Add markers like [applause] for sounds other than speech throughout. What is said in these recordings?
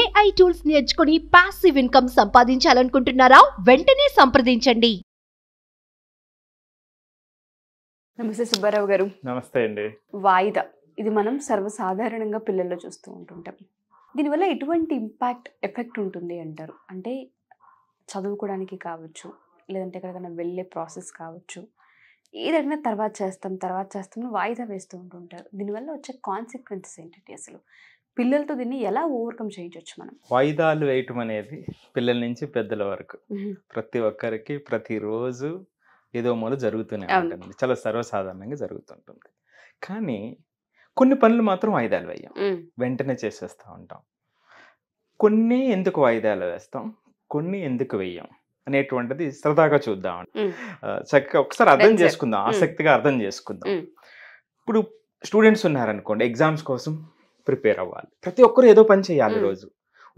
AI tools నేర్చుకుని passive income సంపాదించాలనుకుంటున్నారా వెంటనే సంప్రదించండి నమస్తే సుబ్బారావు గారు నమస్తే అండి వాయిదా ఇది మనం సర్వసాధారణంగా పిల్లల్లో చూస్తూ ఉంటుంటాం దీనివల్ల ఎటువంటి ఇంపాక్ట్ ఎఫెక్ట్ ఉంటుంది అంటారు అంటే చదువుకోవడానికి కావచ్చు లేదంటే ఎక్కడికైనా వెళ్ళే ప్రాసెస్ కావచ్చు ఏదైనా తర్వాత చేస్తాం తర్వాత చేస్తాం వాయిదా వేస్తూ ఉంటుంటారు దీనివల్ల వచ్చే కాన్సిక్వెన్సెస్ ఏంటంటే అసలు పిల్లలతో దీన్ని ఎలా ఓవర్కమ్ చేయించవచ్చు మనం వాయిదాలు వేయటం అనేది పిల్లల నుంచి పెద్దల వరకు ప్రతి ఒక్కరికి ప్రతిరోజు ఏదో మూల జరుగుతూనే ఉంటుంది చాలా సర్వసాధారణంగా జరుగుతుంటుంది కానీ కొన్ని పనులు మాత్రం వాయిదాలు వేయం వెంటనే చేసేస్తూ ఉంటాం కొన్ని ఎందుకు వాయిదాలు వేస్తాం కొన్ని ఎందుకు వేయం అనేటువంటిది సరదాగా చూద్దాం చక్కగా ఒకసారి అర్థం చేసుకుందాం ఆసక్తిగా అర్థం చేసుకుందాం ఇప్పుడు స్టూడెంట్స్ ఉన్నారనుకోండి ఎగ్జామ్స్ కోసం ప్రిపేర్ అవ్వాలి ప్రతి ఒక్కరు ఏదో పని చేయాలి రోజు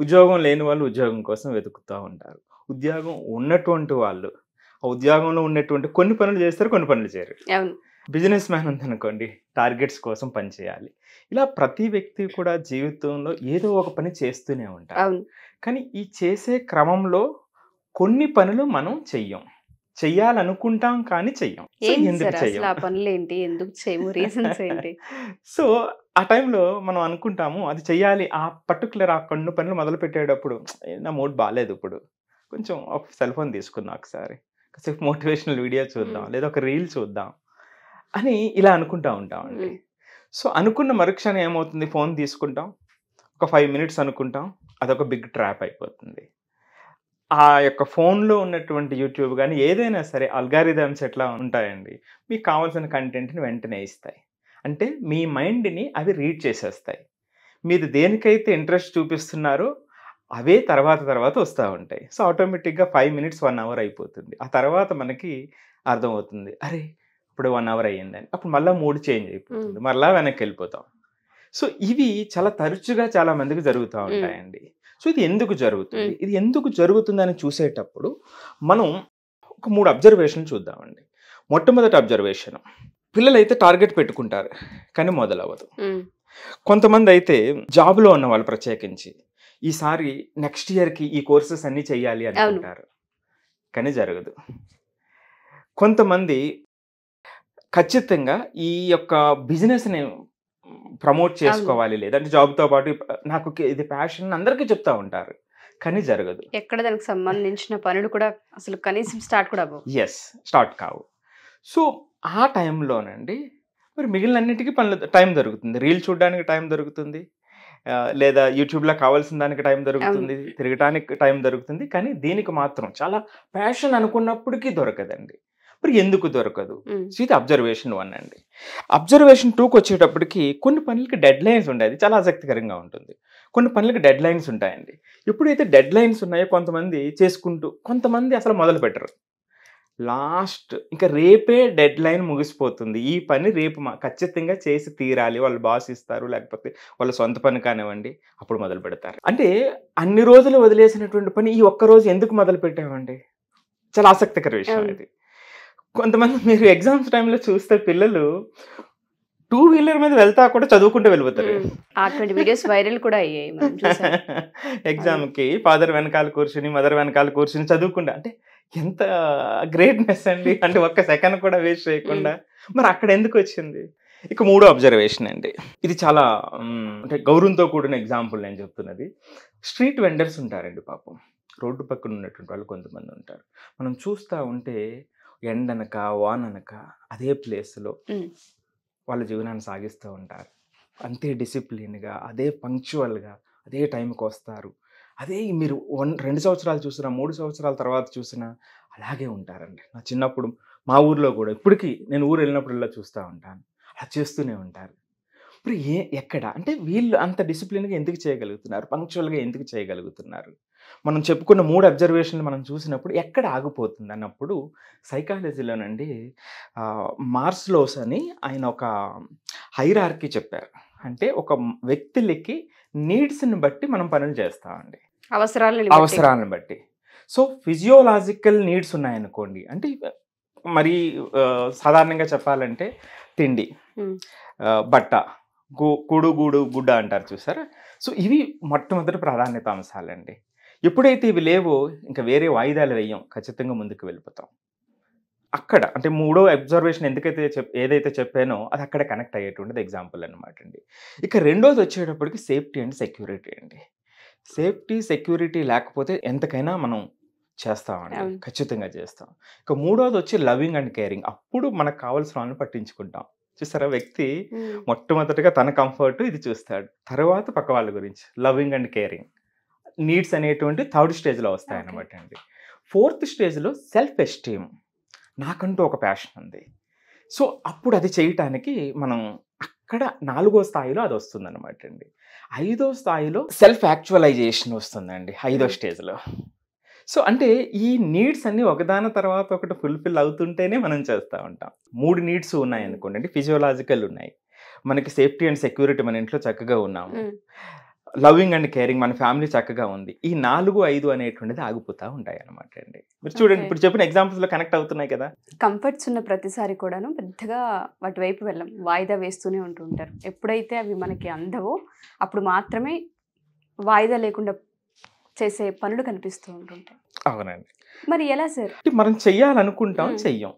ఉద్యోగం లేని వాళ్ళు ఉద్యోగం కోసం వెతుకుతూ ఉంటారు ఉద్యోగం ఉన్నటువంటి వాళ్ళు ఆ ఉద్యోగంలో ఉన్నటువంటి కొన్ని పనులు చేస్తారు కొన్ని పనులు చేయరు బిజినెస్ మ్యాన్ ఉందనుకోండి టార్గెట్స్ కోసం పని చేయాలి ఇలా ప్రతి వ్యక్తి కూడా జీవితంలో ఏదో ఒక పని చేస్తూనే ఉంటారు కానీ ఈ చేసే క్రమంలో కొన్ని పనులు మనం చెయ్యం చెయ్యాలనుకుంటాం కానీ చెయ్యం ఎందుకు చెయ్యం పనులు ఏంటి ఎందుకు చేయము [laughs] రీజన్స్ ఏంటి సో ఆ టైంలో మనం అనుకుంటాము అది చెయ్యాలి ఆ పర్టికులర్ ఆ కన్ను పనులు మొదలు పెట్టేటప్పుడు నా మూడ్ బాగాలేదు ఇప్పుడు కొంచెం ఒక సెల్ ఫోన్ తీసుకుందాం ఒకసారి కాసేపు మోటివేషనల్ వీడియో చూద్దాం లేదా ఒక రీల్ చూద్దాం అని ఇలా అనుకుంటా ఉంటామండి సో అనుకున్న మరుక్షణం ఏమవుతుంది ఫోన్ తీసుకుంటాం ఒక ఫైవ్ మినిట్స్ అనుకుంటాం అదొక బిగ్ ట్రాప్ అయిపోతుంది ఆ యొక్క ఫోన్లో ఉన్నటువంటి యూట్యూబ్ కానీ ఏదైనా సరే అల్గారిథమ్స్ ఎట్లా ఉంటాయండి మీకు కావాల్సిన కంటెంట్ని వెంటనే ఇస్తాయి అంటే మీ మైండ్ని అవి రీడ్ చేసేస్తాయి మీరు దేనికైతే ఇంట్రెస్ట్ చూపిస్తున్నారో అవే తర్వాత తర్వాత వస్తూ ఉంటాయి సో ఆటోమేటిక్గా ఫైవ్ మినిట్స్ వన్ అవర్ అయిపోతుంది ఆ తర్వాత మనకి అర్థమవుతుంది అరే ఇప్పుడు వన్ అవర్ అయ్యిందని అప్పుడు మళ్ళీ మూడు చేంజ్ అయిపోతుంది మళ్ళీ వెనక్కి వెళ్ళిపోతాం సో ఇవి చాలా తరచుగా చాలా మందికి జరుగుతూ ఉంటాయండి సో ఇది ఎందుకు జరుగుతుంది ఇది ఎందుకు జరుగుతుందని చూసేటప్పుడు మనం ఒక మూడు అబ్జర్వేషన్ చూద్దామండి మొట్టమొదటి అబ్జర్వేషన్ పిల్లలు అయితే టార్గెట్ పెట్టుకుంటారు కానీ మొదలవ్వదు కొంతమంది అయితే జాబ్లో ఉన్న వాళ్ళు ప్రత్యేకించి ఈసారి నెక్స్ట్ ఇయర్కి ఈ కోర్సెస్ అన్నీ చేయాలి అనుకుంటారు కానీ జరగదు కొంతమంది ఖచ్చితంగా ఈ యొక్క బిజినెస్ని ప్రమోట్ చేసుకోవాలి లేదంటే జాబ్తో పాటు నాకు ఇది ప్యాషన్ అందరికీ చెప్తా ఉంటారు కానీ జరగదు ఎక్కడ దానికి సంబంధించిన పనులు కూడా అసలు కనీసం స్టార్ట్ కూడా ఎస్ స్టార్ట్ కావు సో ఆ టైంలోనండి మరి మిగిలిన అన్నిటికీ పనులు టైం దొరుకుతుంది రీల్ చూడడానికి టైం దొరుకుతుంది లేదా యూట్యూబ్లో కావాల్సిన దానికి టైం దొరుకుతుంది తిరగటానికి టైం దొరుకుతుంది కానీ దీనికి మాత్రం చాలా ప్యాషన్ అనుకున్నప్పటికీ దొరకదండి మరి ఎందుకు దొరకదు ఇది అబ్జర్వేషన్ వన్ అండి అబ్జర్వేషన్ టూకి వచ్చేటప్పటికి కొన్ని పనులకి డెడ్ లైన్స్ ఉండేది చాలా ఆసక్తికరంగా ఉంటుంది కొన్ని పనులకి డెడ్ లైన్స్ ఉంటాయండి ఎప్పుడైతే డెడ్ లైన్స్ ఉన్నాయో కొంతమంది చేసుకుంటూ కొంతమంది అసలు మొదలు పెట్టరు లాస్ట్ ఇంకా రేపే డెడ్ లైన్ ముగిసిపోతుంది ఈ పని రేపు మా ఖచ్చితంగా చేసి తీరాలి వాళ్ళు బాస్ ఇస్తారు లేకపోతే వాళ్ళ సొంత పని కానివ్వండి అప్పుడు మొదలు పెడతారు అంటే అన్ని రోజులు వదిలేసినటువంటి పని ఈ ఒక్క రోజు ఎందుకు మొదలు పెట్టామండి చాలా ఆసక్తికర విషయం ఇది కొంతమంది మీరు ఎగ్జామ్స్ టైంలో చూస్తే పిల్లలు టూ వీలర్ మీద వెళ్తా కూడా చదువుకుంటూ వెళ్ళిపోతారు అటువంటి వీడియోస్ వైరల్ కూడా అయ్యాయి ఎగ్జామ్ [laughs] కి ఫాదర్ వెనకాల కూర్చుని మదర్ వెనకాల కూర్చుని చదువుకుంటా అంటే ఎంత గ్రేట్నెస్ అండి అంటే ఒక్క సెకండ్ కూడా వేస్ట్ చేయకుండా మరి అక్కడ ఎందుకు వచ్చింది ఇక మూడో అబ్జర్వేషన్ అండి ఇది చాలా అంటే గౌరవంతో కూడిన ఎగ్జాంపుల్ నేను చెప్తున్నది స్ట్రీట్ వెండర్స్ ఉంటారండి పాపం రోడ్డు పక్కన ఉన్నటువంటి వాళ్ళు కొంతమంది ఉంటారు మనం చూస్తూ ఉంటే ఎండనక వాననక అదే ప్లేస్లో వాళ్ళ జీవనాన్ని సాగిస్తూ ఉంటారు అంతే డిసిప్లిన్గా అదే పంక్చువల్గా అదే టైంకి వస్తారు అదే మీరు వన్ రెండు సంవత్సరాలు చూసినా మూడు సంవత్సరాల తర్వాత చూసినా అలాగే ఉంటారండి నా చిన్నప్పుడు మా ఊర్లో కూడా ఇప్పటికీ నేను ఊరు వెళ్ళినప్పుడల్లా చూస్తూ ఉంటాను అలా చేస్తూనే ఉంటారు ఇప్పుడు ఏ ఎక్కడ అంటే వీళ్ళు అంత డిసిప్లిన్గా ఎందుకు చేయగలుగుతున్నారు పంక్చువల్గా ఎందుకు చేయగలుగుతున్నారు మనం చెప్పుకున్న మూడు అబ్జర్వేషన్లు మనం చూసినప్పుడు ఎక్కడ ఆగిపోతుంది అన్నప్పుడు సైకాలజీలోనండి మార్స్లోస్ అని ఆయన ఒక హైరార్కి చెప్పారు అంటే ఒక వ్యక్తులకి నీడ్స్ని బట్టి మనం పనులు చేస్తామండి అవసరాలు అవసరాలను బట్టి సో ఫిజియోలాజికల్ నీడ్స్ ఉన్నాయనుకోండి అంటే మరి సాధారణంగా చెప్పాలంటే తిండి బట్ట గో కూడు గూడు గుడ్డ అంటారు చూసారా సో ఇవి మొట్టమొదటి ప్రాధాన్యత అంశాలండి ఎప్పుడైతే ఇవి లేవో ఇంకా వేరే వాయిదాలు వేయం ఖచ్చితంగా ముందుకు వెళ్ళిపోతాం అక్కడ అంటే మూడో అబ్జర్వేషన్ ఎందుకైతే చెప్ ఏదైతే చెప్పానో అది అక్కడ కనెక్ట్ అయ్యేటువంటిది ఎగ్జాంపుల్ అనమాట అండి ఇక రెండోది వచ్చేటప్పటికి సేఫ్టీ అండ్ సెక్యూరిటీ అండి సేఫ్టీ సెక్యూరిటీ లేకపోతే ఎంతకైనా మనం చేస్తామండి ఖచ్చితంగా చేస్తాం ఇక మూడోది వచ్చి లవింగ్ అండ్ కేరింగ్ అప్పుడు మనకు కావాల్సిన వాళ్ళని పట్టించుకుంటాం చూస్తారా వ్యక్తి మొట్టమొదటిగా తన కంఫర్ట్ ఇది చూస్తాడు తర్వాత పక్క వాళ్ళ గురించి లవింగ్ అండ్ కేరింగ్ నీడ్స్ అనేటువంటి థర్డ్ స్టేజ్లో వస్తాయి అనమాట అండి ఫోర్త్ స్టేజ్లో సెల్ఫ్ ఎస్టీమ్ నాకంటూ ఒక ప్యాషన్ ఉంది సో అప్పుడు అది చేయటానికి మనం అక్కడ నాలుగో స్థాయిలో అది అనమాట అండి ఐదో స్థాయిలో సెల్ఫ్ యాక్చువలైజేషన్ వస్తుందండి ఐదో స్టేజ్లో hmm. సో అంటే ఈ నీడ్స్ అన్నీ ఒకదాని తర్వాత ఒకటి ఫుల్ఫిల్ అవుతుంటేనే మనం చేస్తూ ఉంటాం మూడు నీడ్స్ ఉన్నాయి అనుకోండి అంటే ఫిజియోలాజికల్ ఉన్నాయి మనకి సేఫ్టీ అండ్ సెక్యూరిటీ మన ఇంట్లో చక్కగా ఉన్నాము hmm. లవింగ్ అండ్ కేరింగ్ మన ఫ్యామిలీ చక్కగా ఉంది ఈ నాలుగు ఐదు అనేటువంటిది ఆగిపోతా ఉంటాయి అనమాట అండి మీరు చూడండి ఇప్పుడు చెప్పిన ఎగ్జాంపుల్స్ లో కనెక్ట్ అవుతున్నాయి కదా కంఫర్ట్స్ ఉన్న ప్రతిసారి కూడాను పెద్దగా వాటి వైపు వెళ్ళం వాయిదా వేస్తూనే ఉంటుంటారు ఎప్పుడైతే అవి మనకి అందవో అప్పుడు మాత్రమే వాయిదా లేకుండా చేసే పనులు కనిపిస్తూ ఉంటుంటాయి అవునండి మరి ఎలా సార్ మనం చెయ్యాలనుకుంటాం చెయ్యం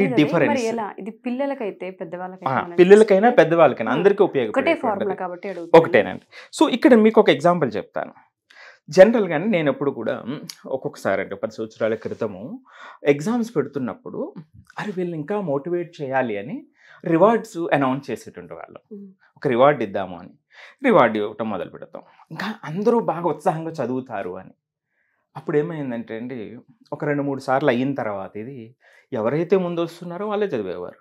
ఈ డిఫరెన్స్ ఇది పిల్లలకైతే పెద్దవాళ్ళకి పిల్లలకైనా పెద్దవాళ్ళకైనా అందరికీ ఉపయోగపడే ఫార్ములా కాబట్టి ఒకటేనండి సో ఇక్కడ మీకు ఒక ఎగ్జాంపుల్ చెప్తాను జనరల్గానే నేను ఎప్పుడు కూడా ఒక్కొక్కసారి అంటే పది సంవత్సరాల క్రితము ఎగ్జామ్స్ పెడుతున్నప్పుడు అరే వీళ్ళు ఇంకా మోటివేట్ చేయాలి అని రివార్డ్స్ అనౌన్స్ చేసేటువంటి వాళ్ళు ఒక రివార్డ్ ఇద్దాము అని రివార్డ్ ఇవ్వటం మొదలు పెడతాం ఇంకా అందరూ బాగా ఉత్సాహంగా చదువుతారు అని అప్పుడు ఏమైందంటే అండి ఒక రెండు మూడు సార్లు అయిన తర్వాత ఇది ఎవరైతే ముందు వస్తున్నారో వాళ్ళే చదివేవారు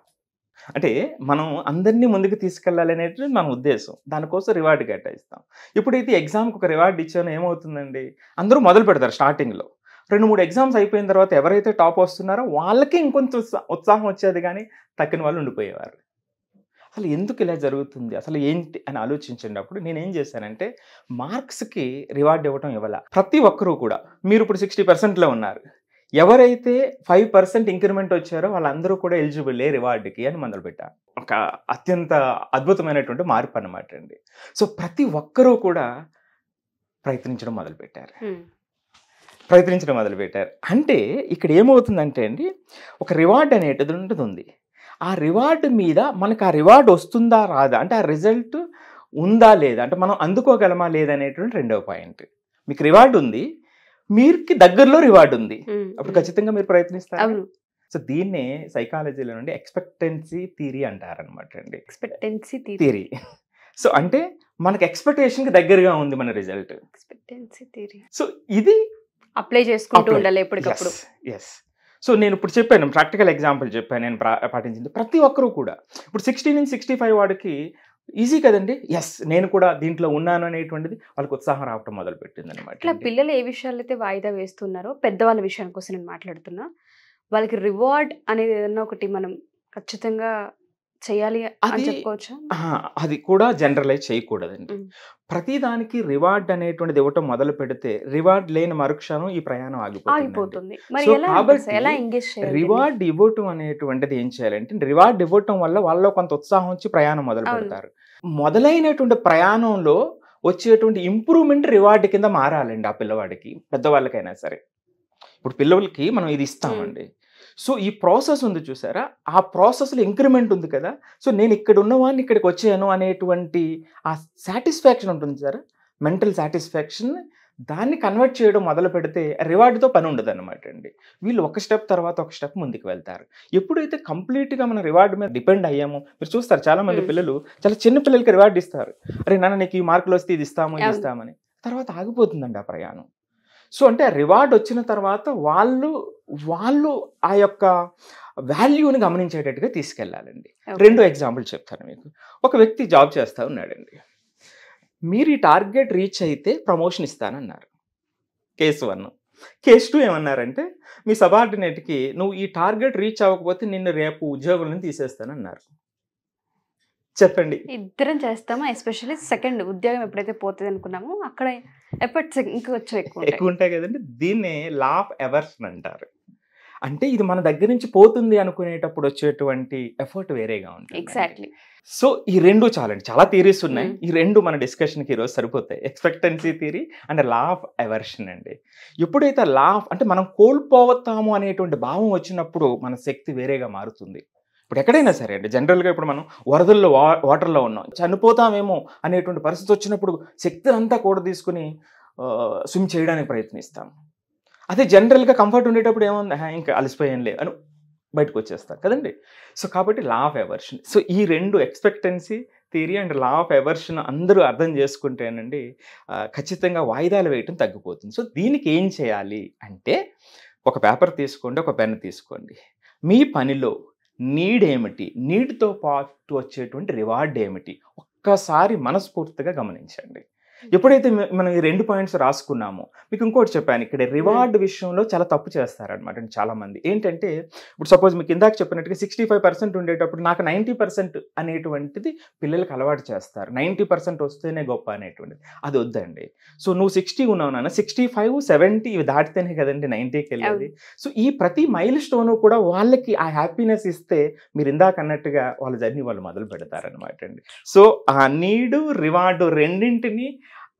అంటే మనం అందరినీ ముందుకు తీసుకెళ్ళాలి అనేది మన ఉద్దేశం దానికోసం రివార్డు కేటాయిస్తాం ఇప్పుడైతే ఎగ్జామ్కి ఒక రివార్డు ఇచ్చానో ఏమవుతుందండి అందరూ మొదలు పెడతారు స్టార్టింగ్లో రెండు మూడు ఎగ్జామ్స్ అయిపోయిన తర్వాత ఎవరైతే టాప్ వస్తున్నారో వాళ్ళకి ఇంకొంచెం ఉత్సాహం వచ్చేది కానీ తక్కిన వాళ్ళు ఉండిపోయేవారు అసలు ఎందుకు ఇలా జరుగుతుంది అసలు ఏంటి అని ఆలోచించినప్పుడు నేనేం చేశానంటే మార్క్స్కి రివార్డ్ ఇవ్వడం ఇవ్వాల ప్రతి ఒక్కరూ కూడా మీరు ఇప్పుడు సిక్స్టీ పర్సెంట్లో ఉన్నారు ఎవరైతే ఫైవ్ పర్సెంట్ ఇంక్రిమెంట్ వచ్చారో వాళ్ళందరూ కూడా ఎలిజిబుల్ ఏ రివార్డ్కి అని మొదలుపెట్టా ఒక అత్యంత అద్భుతమైనటువంటి మార్పు అనమాట అండి సో ప్రతి ఒక్కరూ కూడా ప్రయత్నించడం మొదలుపెట్టారు ప్రయత్నించడం మొదలుపెట్టారు అంటే ఇక్కడ ఏమవుతుందంటే అండి ఒక రివార్డ్ అనేటది ఉంటుంది ఆ రివార్డ్ మీద మనకు ఆ రివార్డ్ వస్తుందా రాదా అంటే ఆ రిజల్ట్ ఉందా లేదా అంటే మనం అందుకోగలమా లేదనేటువంటి రెండవ పాయింట్ మీకు రివార్డ్ ఉంది మీరుకి దగ్గరలో రివార్డ్ ఉంది అప్పుడు ఖచ్చితంగా మీరు ప్రయత్నిస్తారు సో దీన్నే సైకాలజీలో నుండి ఎక్స్పెక్టెన్సీ థియరీ అంటారనమాట అండి ఎక్స్పెక్టెన్సీ థియరీ సో అంటే మనకి ఎక్స్పెక్టేషన్కి దగ్గరగా ఉంది మన రిజల్ట్ ఎక్స్పెక్టెన్సీ థీరీ సో ఇది అప్లై చేసుకుంటూ ఉండాలి ఎప్పటికప్పుడు ఎస్ సో నేను ఇప్పుడు చెప్పాను ప్రాక్టికల్ ఎగ్జాంపుల్ చెప్పాను నేను పాటించింది ప్రతి ఒక్కరూ కూడా ఇప్పుడు సిక్స్టీ నుంచి సిక్స్టీ ఫైవ్ వాడికి ఈజీ కదండి ఎస్ నేను కూడా దీంట్లో ఉన్నాను అనేటువంటిది వాళ్ళకి ఉత్సాహం రావటం పెట్టింది అనమాట ఇట్లా పిల్లలు ఏ విషయాలు అయితే వాయిదా వేస్తున్నారో పెద్దవాళ్ళ విషయానికి కోసం నేను మాట్లాడుతున్నా వాళ్ళకి రివార్డ్ అనేది ఏదన్నా ఒకటి మనం ఖచ్చితంగా చేయాలి అది చెప్పుకోవచ్చు అది కూడా జనరలైజ్ చేయకూడదండి ప్రతిదానికి రివార్డ్ అనేటువంటిది ఇవ్వటం మొదలు పెడితే రివార్డ్ లేని మరుక్షణం ఈ ప్రయాణం ఆగిపోతుంది రివార్డ్ ఇవ్వటం అనేటువంటిది ఏం చేయాలంటే రివార్డ్ ఇవ్వటం వల్ల వాళ్ళు కొంత ఉత్సాహం వచ్చి ప్రయాణం మొదలు పెడతారు మొదలైనటువంటి ప్రయాణంలో వచ్చేటువంటి ఇంప్రూవ్మెంట్ రివార్డ్ కింద మారాలండి ఆ పిల్లవాడికి పెద్దవాళ్ళకైనా సరే ఇప్పుడు పిల్లలకి మనం ఇది ఇస్తామండి సో ఈ ప్రాసెస్ ఉంది చూసారా ఆ ప్రాసెస్లో ఇంక్రిమెంట్ ఉంది కదా సో నేను ఇక్కడ ఉన్నవాడిని ఇక్కడికి వచ్చాను అనేటువంటి ఆ సాటిస్ఫాక్షన్ ఉంటుంది సార్ మెంటల్ సాటిస్ఫాక్షన్ దాన్ని కన్వర్ట్ చేయడం మొదలు పెడితే రివార్డ్తో పని ఉండదు అనమాట అండి వీళ్ళు ఒక స్టెప్ తర్వాత ఒక స్టెప్ ముందుకు వెళ్తారు ఎప్పుడైతే కంప్లీట్గా మన రివార్డ్ మీద డిపెండ్ అయ్యామో మీరు చూస్తారు చాలామంది పిల్లలు చాలా చిన్న పిల్లలకి రివార్డ్ ఇస్తారు అరే నాన్న నీకు ఈ మార్కులు వస్తే ఇది ఇస్తాము ఇది ఇస్తామని తర్వాత ఆగిపోతుందండి ఆ ప్రయాణం సో అంటే రివార్డ్ వచ్చిన తర్వాత వాళ్ళు వాళ్ళు ఆ యొక్క వాల్యూని గమనించేటట్టుగా తీసుకెళ్ళాలండి రెండు ఎగ్జాంపుల్ చెప్తాను మీకు ఒక వ్యక్తి జాబ్ చేస్తూ ఉన్నాడండి మీరు ఈ టార్గెట్ రీచ్ అయితే ప్రమోషన్ ఇస్తానన్నారు కేసు వన్ కేసు టూ ఏమన్నారంటే మీ సబార్డినేట్కి నువ్వు ఈ టార్గెట్ రీచ్ అవ్వకపోతే నిన్ను రేపు ఉద్యోగులను తీసేస్తానన్నారు చెప్పండి ఇద్దరం చేస్తాము ఎస్పెషల్లీ సెకండ్ ఉద్యోగం ఎప్పుడైతే పోతుంది అనుకున్నామో అక్కడ ఎఫర్ట్స్ ఇంకా ఎక్కువ ఎక్కువ ఉంటాయి కదండి దీన్ని లాఫ్ ఎవర్స్ అంటారు అంటే ఇది మన దగ్గర నుంచి పోతుంది అనుకునేటప్పుడు వచ్చేటువంటి ఎఫర్ట్ వేరేగా ఉంటుంది ఎగ్జాక్ట్లీ సో ఈ రెండు చాలండి చాలా థియరీస్ ఉన్నాయి ఈ రెండు మన డిస్కషన్కి ఈరోజు సరిపోతాయి expectancy theory and law of aversion అండి ఎప్పుడైతే లా అంటే మనం కోల్పోతాము అనేటువంటి భావం వచ్చినప్పుడు మన శక్తి వేరేగా మారుతుంది ఇప్పుడు ఎక్కడైనా సరే అండి జనరల్గా ఇప్పుడు మనం వరదల్లో వా వాటర్లో ఉన్నాం చనిపోతామేమో అనేటువంటి పరిస్థితి వచ్చినప్పుడు శక్తి అంతా కూడా తీసుకుని స్విమ్ చేయడానికి ప్రయత్నిస్తాం అదే జనరల్గా కంఫర్ట్ ఉండేటప్పుడు హ్యా ఇంకా లే అని బయటకు వచ్చేస్తారు కదండి సో కాబట్టి లా ఆఫ్ ఎవర్షన్ సో ఈ రెండు expectancy theory and law of aversion అందరూ అర్థం చేసుకుంటేనండి ఖచ్చితంగా వాయిదాలు వేయటం తగ్గిపోతుంది సో దీనికి ఏం చేయాలి అంటే ఒక పేపర్ తీసుకోండి ఒక పెన్ తీసుకోండి మీ పనిలో నీడ్ ఏమిటి నీడ్తో పాటు వచ్చేటువంటి రివార్డ్ ఏమిటి ఒక్కసారి మనస్ఫూర్తిగా గమనించండి ఎప్పుడైతే మనం ఈ రెండు పాయింట్స్ రాసుకున్నామో మీకు ఇంకోటి చెప్పాను ఇక్కడ రివార్డ్ విషయంలో చాలా తప్పు చేస్తారనమాట చాలా మంది ఏంటంటే ఇప్పుడు సపోజ్ మీకు ఇందాక చెప్పినట్టుగా సిక్స్టీ ఫైవ్ పర్సెంట్ ఉండేటప్పుడు నాకు నైంటీ పర్సెంట్ అనేటువంటిది పిల్లలకి అలవాటు చేస్తారు నైంటీ పర్సెంట్ వస్తేనే గొప్ప అనేటువంటిది అది వద్దండి సో నువ్వు సిక్స్టీ ఉన్నావు నాన్న సిక్స్టీ ఫైవ్ సెవెంటీ ఇవి దాటితేనే కదండి నైంటీకి వెళ్ళేది సో ఈ ప్రతి మైల్ స్టోన్ కూడా వాళ్ళకి ఆ హ్యాపీనెస్ ఇస్తే మీరు ఇందాక అన్నట్టుగా వాళ్ళ జర్నీ వాళ్ళు మొదలు పెడతారనమాట అండి సో ఆ నీడు రివార్డు రెండింటిని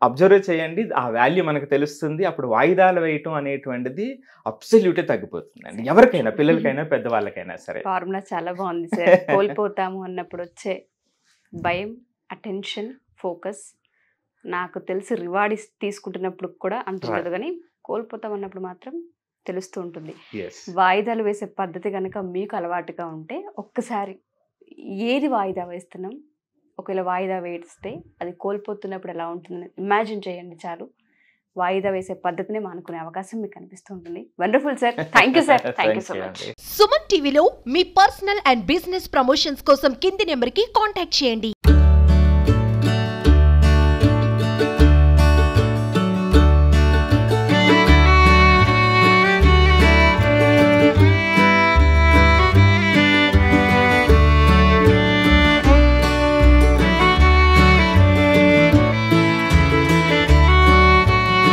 అబ్జర్వ్ చేయండి ఆ వాల్యూ మనకు తెలుస్తుంది అప్పుడు వాయిదాలు వేయటం అనేటువంటిది అబ్సల్యూటే తగ్గిపోతుంది అండి ఎవరికైనా పిల్లలకైనా [laughs] పెద్దవాళ్ళకైనా సరే ఫార్ములా చాలా బాగుంది [laughs] సార్ కోల్పోతాము అన్నప్పుడు వచ్చే భయం అటెన్షన్ ఫోకస్ నాకు తెలిసి రివార్డ్ తీసుకుంటున్నప్పుడు కూడా కాదు కానీ కోల్పోతాం అన్నప్పుడు మాత్రం తెలుస్తూ ఉంటుంది వాయిదాలు వేసే పద్ధతి కనుక మీకు అలవాటుగా ఉంటే ఒక్కసారి ఏది వాయిదా వేస్తున్నాం ఒకవేళ వాయిదా వేస్తే అది కోల్పోతున్నప్పుడు ఎలా ఉంటుందని ఇమాజిన్ చేయండి చాలు వాయిదా వేసే పద్ధతిని మానుకునే అవకాశం మీకు కనిపిస్తుంటుంది wonderful sir thank you sir thank you so much Suman టీవీలో మీ పర్సనల్ అండ్ బిజినెస్ ప్రమోషన్స్ కోసం కింది నెంబర్కి కాంటాక్ట్ చేయండి